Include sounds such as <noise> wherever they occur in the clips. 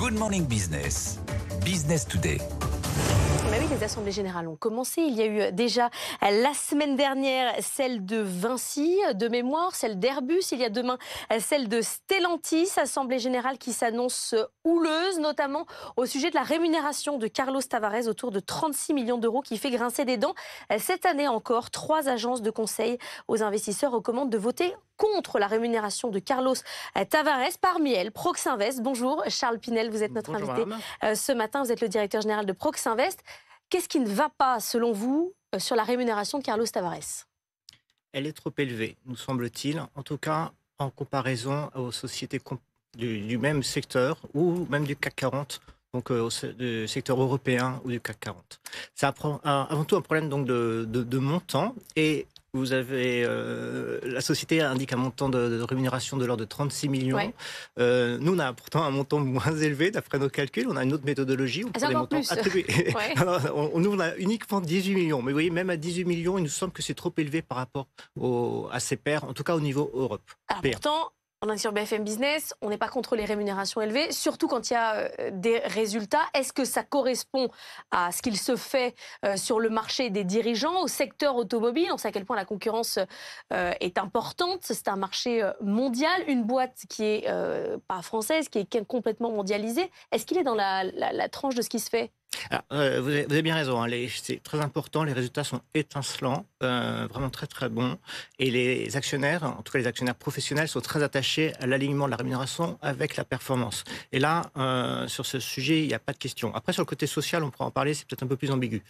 Good Morning Business, Business Today. oui, les assemblées générales ont commencé. Il y a eu déjà euh, la semaine dernière celle de Vinci, euh, de mémoire, celle d'Airbus. Il y a demain euh, celle de Stellantis, assemblée générale qui s'annonce houleuse, notamment au sujet de la rémunération de Carlos Tavares autour de 36 millions d'euros qui fait grincer des dents. Cette année encore, trois agences de conseil aux investisseurs recommandent de voter contre la rémunération de Carlos Tavares. Parmi elles, Proxinvest. Bonjour Charles Pinel, vous êtes notre invité ce matin. Vous êtes le directeur général de Proxinvest. Qu'est-ce qui ne va pas, selon vous, euh, sur la rémunération de Carlos Tavares Elle est trop élevée, nous semble-t-il, en tout cas en comparaison aux sociétés du, même secteur ou même du CAC 40, donc euh, du secteur européen ou du CAC 40. C'est avant tout un problème donc de, de montant et vous avez euh, la société indique un montant de, rémunération de l'ordre de 36 millions. Euh, nous, on a pourtant un montant moins élevé d'après nos calculs. On a une autre méthodologie. On ah, les montants plus. <laughs> <laughs> on, nous, on a uniquement 18 millions. Mais vous voyez, même à 18 millions, il nous semble que c'est trop élevé par rapport à ses pairs, en tout cas au niveau Europe. Ah, pourtant, on est sur BFM Business, on n'est pas contre les rémunérations élevées, surtout quand il y a euh, des résultats. Est-ce que ça correspond à ce qu'il se fait euh, sur le marché des dirigeants, au secteur automobile On sait à quel point la concurrence euh, est importante. C'est un marché mondial, une boîte qui est pas française, qui est complètement mondialisée. Est-ce qu'il est dans la tranche de ce qui se fait euh, vous, avez, bien raison, hein, c'est très important, les résultats sont étincelants, euh, vraiment très très bons, et les actionnaires, en tout cas les actionnaires professionnels, sont très attachés à l'alignement de la rémunération avec la performance. Et là, euh, sur ce sujet, il n'y a pas de question. Après, sur le côté social, on pourra en parler, c'est peut-être un peu plus ambigu.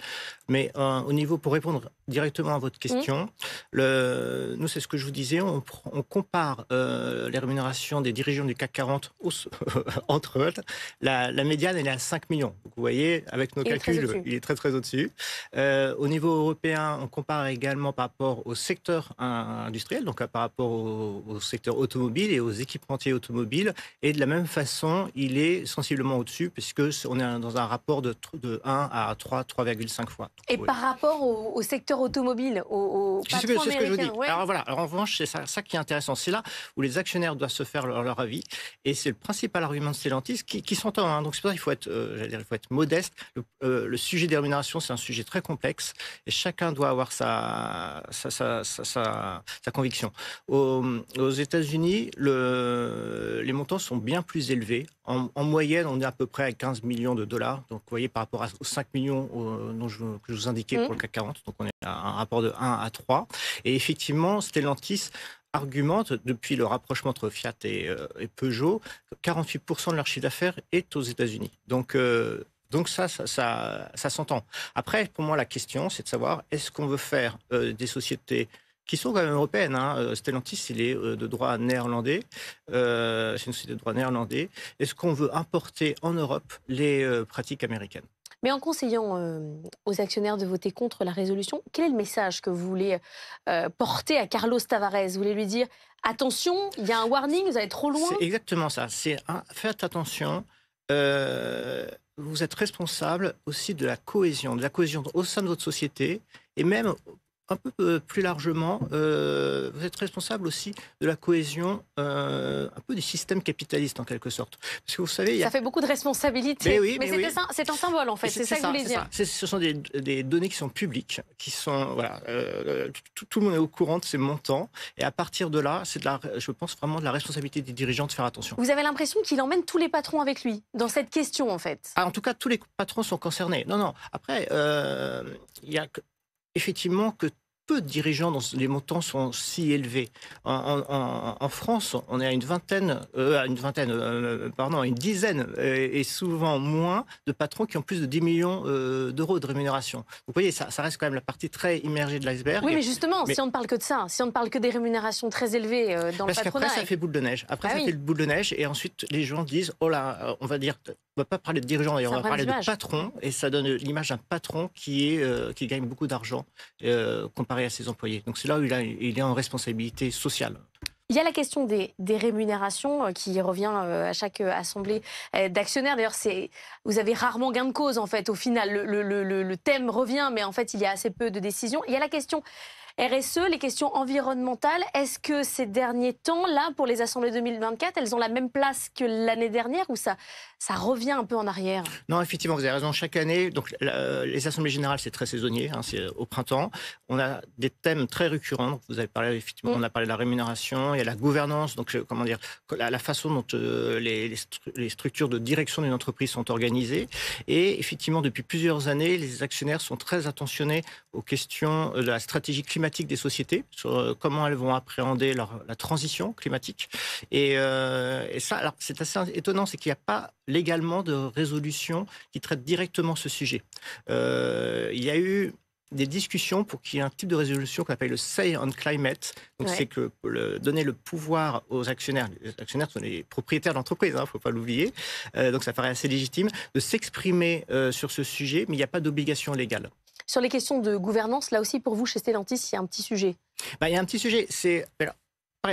Mais au niveau, pour répondre directement à votre question, le, nous, c'est ce que je vous disais, on, compare les rémunérations des dirigeants du CAC 40 <laughs> entre eux. La, la médiane, elle est à 5 millions. vous voyez, avec nos calculs, il est très très au-dessus. Euh, au niveau européen, on compare également par rapport au secteur industriel, donc euh, par rapport au, secteur automobile et aux équipementiers automobiles. Et de la même façon, il est sensiblement au-dessus, puisque on est dans un rapport de, de 1 à 3, 3,5 fois. Et par rapport au, secteur automobile, au, au ce que je dis. Alors voilà, en revanche, c'est ça, qui est intéressant. C'est là où les actionnaires doivent se faire leur, avis. Et c'est le principal argument de Stellantis qui, qui s'entend. Hein. Donc c'est pour ça qu'il faut être, euh, il faut être modeste euh, le, sujet des rémunérations, c'est un sujet très complexe et chacun doit avoir sa, sa, conviction. Aux, États-Unis, le, les montants sont bien plus élevés. En, moyenne, on est à peu près à 15 millions de dollars. Donc, vous voyez, par rapport aux 5 millions euh, je, que je vous indiquais pour le mmh. CAC 40, donc on est à un rapport de 1 à 3. Et effectivement, Stellantis argumente depuis le rapprochement entre Fiat et, euh, Peugeot, que 48% de leur chiffre d'affaires est aux États-Unis. Donc donc ça, ça, s'entend. Après, pour moi, la question, c'est de savoir, est-ce qu'on veut faire euh, des sociétés qui sont quand même européennes. Hein, euh, Stellantis, il est euh, de droit néerlandais. c'est une société de droit néerlandais. Est-ce qu'on veut importer en Europe les pratiques américaines mais en conseillant aux actionnaires de voter contre la résolution, quel est le message que vous voulez porter à Carlos Tavares Vous voulez lui dire attention, il y a un warning, vous allez trop loin C'est exactement ça. C'est hein, faites attention euh, vous êtes responsable aussi de la cohésion, de la cohésion au sein de votre société et même un peu euh, plus largement, euh, vous êtes responsable aussi de la cohésion, euh, un peu des systèmes capitalistes en quelque sorte. Parce que vous savez, il y a... ça fait beaucoup de responsabilités. Mais, c'est un symbole en fait. C'est ça, que vous voulez dire. Ce sont des, données qui sont publiques, qui sont voilà, tout, le monde est au courant de ces montants, et à partir de là, c'est de la, je pense vraiment de la responsabilité des dirigeants de faire attention. Vous avez l'impression qu'il emmène tous les patrons avec lui dans cette question en fait. Ah, en tout cas, tous les patrons sont concernés. Non, non. Après, il y a effectivement que de dirigeants dont les montants sont si élevés. En, France, on est à une vingtaine, euh, à une vingtaine, euh, pardon, à une dizaine et, souvent moins de patrons qui ont plus de 10 millions euh, d'euros de rémunération. vous voyez, ça, ça, reste quand même la partie très immergée de l'iceberg. Oui, mais justement, si on ne parle que de ça, si on ne parle que des rémunérations très élevées dans le patronat. Après, ça fait boule de neige. Après, ah ça fait boule de neige et ensuite les gens disent oh là, on va dire on va pas parler de dirigeants, on va parler de patrons. » et ça donne l'image d'un patron qui, est, qui gagne beaucoup d'argent comparé à ses employés. Donc c'est là où il est en responsabilité sociale. Il y a la question des, rémunérations euh, qui revient euh, à chaque euh, assemblée d'actionnaires. D'ailleurs, c'est vous avez rarement gain de cause en fait. Au final, le, thème revient, mais en fait, il y a assez peu de décisions. Il y a la question RSE, les questions environnementales. Est-ce que ces derniers temps, là, pour les assemblées 2024, elles ont la même place que l'année dernière ou ça, ça revient un peu en arrière Non, effectivement, vous avez raison. Chaque année, donc les assemblées générales, c'est très saisonnier, hein, c'est au printemps. On a des thèmes très récurrents. Vous avez parlé, effectivement, mm. on a parlé de la rémunération, la gouvernance, donc euh, comment dire, la, façon dont euh, les, structures de direction d'une entreprise sont organisées. Et effectivement, depuis plusieurs années, les actionnaires sont très attentionnés aux questions euh, de la stratégie climatique des sociétés, sur comment elles vont appréhender la transition climatique. Et, et ça, c'est assez étonnant, c'est qu'il n'y a pas légalement de résolution qui traite directement ce sujet. il y a eu des discussions pour qu'il y ait un type de résolution qu'on appelle le Say on Climate. Donc, c'est que donner le pouvoir aux actionnaires, les actionnaires sont les propriétaires d'entreprise, il hein, ne faut pas l'oublier, euh, donc ça paraît assez légitime, de s'exprimer euh, sur ce sujet, mais il n'y a pas d'obligation légale. Sur les questions de gouvernance, là aussi, pour vous, chez Stellantis, il y a un petit sujet. Bah, il y a un petit sujet. C'est.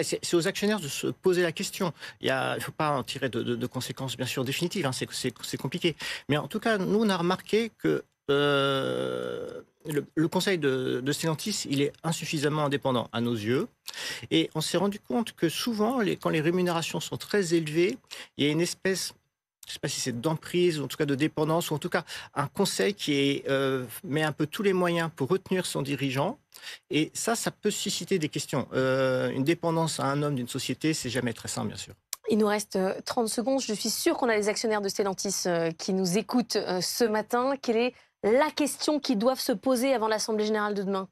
c'est aux actionnaires de se poser la question. Il ne faut pas en tirer de, conséquences, bien sûr, définitives. Hein, c'est compliqué. Mais en tout cas, nous, on a remarqué que euh, le, conseil de, de il est insuffisamment indépendant à nos yeux. Et on s'est rendu compte que souvent, quand les rémunérations sont très élevées, il y a une espèce je ne sais pas si c'est d'emprise, ou en tout cas de dépendance, ou en tout cas un conseil qui euh, met un peu tous les moyens pour retenir son dirigeant. Et ça, ça peut susciter des questions. Euh, une dépendance à un homme d'une société, c'est jamais très simple, bien sûr. Il nous reste 30 euh, secondes. Je suis sûr qu'on a les actionnaires de Stellantis qui nous écoutent ce matin. Quel est la question qu'ils doivent se poser avant l'Assemblée générale de demain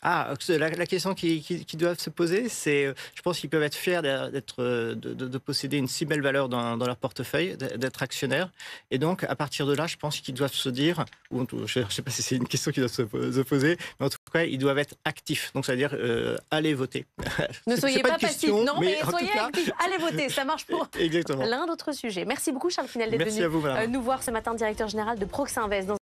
ah, la, question qui, doivent se poser, c'est, euh, je pense qu'ils peuvent être fiers d'être, euh, de, posséder une si belle valeur dans, leur portefeuille, d'être actionnaires. Et donc, à partir de là, je pense qu'ils doivent se dire, ou je ne sais pas si c'est une question qu'ils doivent se, poser, mais en tout cas, ils doivent être actifs. Donc, c'est-à-dire, euh, allez voter. <laughs> Ne soyez pas, passifs, non, mais, soyez Allez voter, ça marche pour l'un <laughs> d'autres sujets. Merci beaucoup, Charles Finel, d'être venu nous voir ce matin, directeur général de Proxinvest.